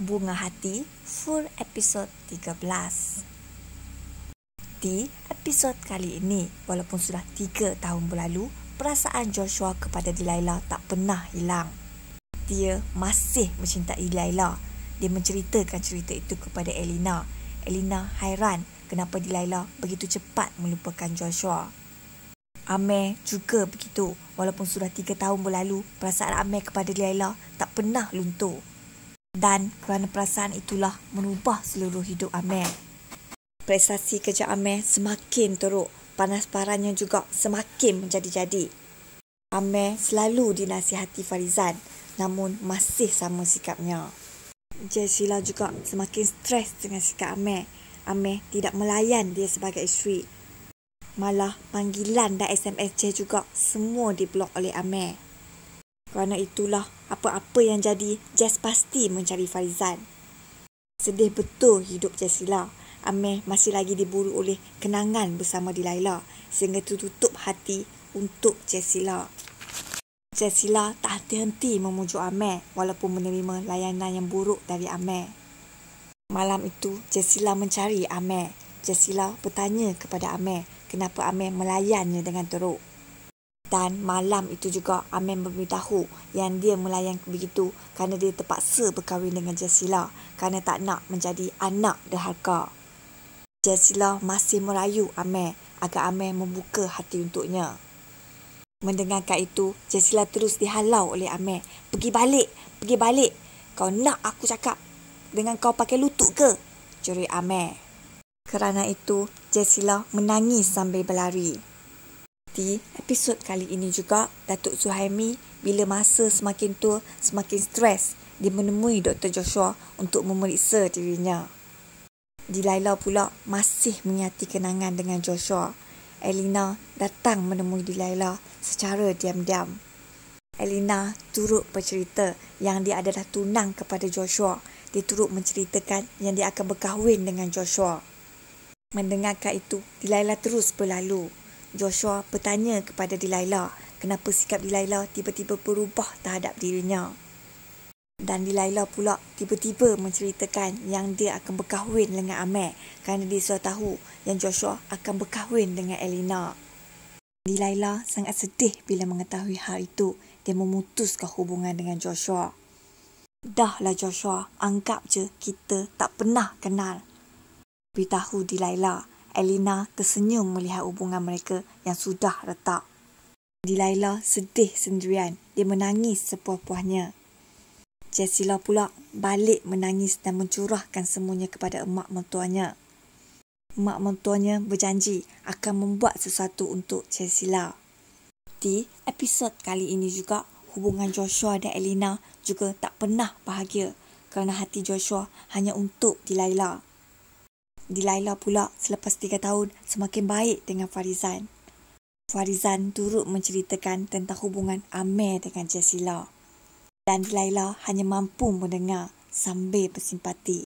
Bunga Hati full episode 13. Di episode kali ini, walaupun sudah 3 tahun berlalu, perasaan Joshua kepada Delilah tak pernah hilang. Dia masih mencintai Delilah. Dia menceritakan cerita itu kepada Elina. Elina hairan kenapa Delilah begitu cepat melupakan Joshua. Amir juga begitu. Walaupun sudah 3 tahun berlalu, perasaan Amir kepada Delilah tak pernah luntur dan kerana perasaan itulah merubah seluruh hidup Amir. Prestasi kerja Amir semakin teruk, panas parannya juga semakin menjadi-jadi. Amir selalu dinasihati Farizan namun masih sama sikapnya. Jessila juga semakin stres dengan sikap Amir. Amir tidak melayan dia sebagai isteri. Malah panggilan dan SMS Jay juga semua diblok oleh Amir. Kerana itulah apa-apa yang jadi, Jess pasti mencari Farizan. Sedih betul hidup Jessila. Amir masih lagi diburu oleh kenangan bersama Dilaila sehingga tertutup hati untuk Jessila. Jessila tak henti-henti memujuk Amir walaupun menerima layanan yang buruk dari Amir. Malam itu, Jessila mencari Amir. Jessila bertanya kepada Amir kenapa Amir melayannya dengan teruk dan malam itu juga Amin memberitahu yang dia melayang begitu kerana dia terpaksa berkahwin dengan Jasila kerana tak nak menjadi anak derhaka. Jasila masih merayu Amin agar Amin membuka hati untuknya. Mendengarkan itu, Jasila terus dihalau oleh Amin. Pergi balik, pergi balik. Kau nak aku cakap dengan kau pakai lutut ke? Curi Amin. Kerana itu, Jasila menangis sambil berlari menikmati episod kali ini juga Datuk Zuhaimi bila masa semakin tua semakin stres dia menemui Dr. Joshua untuk memeriksa dirinya. Delilah pula masih menyati kenangan dengan Joshua. Elina datang menemui Delilah secara diam-diam. Elina turut bercerita yang dia adalah tunang kepada Joshua. Dia turut menceritakan yang dia akan berkahwin dengan Joshua. Mendengarkan itu, Delilah terus berlalu. Joshua bertanya kepada Delilah kenapa sikap Delilah tiba-tiba berubah terhadap dirinya. Dan Delilah pula tiba-tiba menceritakan yang dia akan berkahwin dengan Amir kerana dia sudah tahu yang Joshua akan berkahwin dengan Elena. Delilah sangat sedih bila mengetahui hal itu. Dia memutuskan hubungan dengan Joshua. Dahlah Joshua, anggap je kita tak pernah kenal. Beritahu Delilah, Elena tersenyum melihat hubungan mereka yang sudah retak. Dilaila sedih sendirian. Dia menangis sepuah-puahnya. Jessila pula balik menangis dan mencurahkan semuanya kepada emak mentuanya. Emak mentuanya berjanji akan membuat sesuatu untuk Jessila. Di episod kali ini juga, hubungan Joshua dan Elena juga tak pernah bahagia kerana hati Joshua hanya untuk Dilaila. Dilaila pula selepas tiga tahun semakin baik dengan Farizan. Farizan turut menceritakan tentang hubungan Amir dengan Jasila. Dan Dilaila hanya mampu mendengar sambil bersimpati.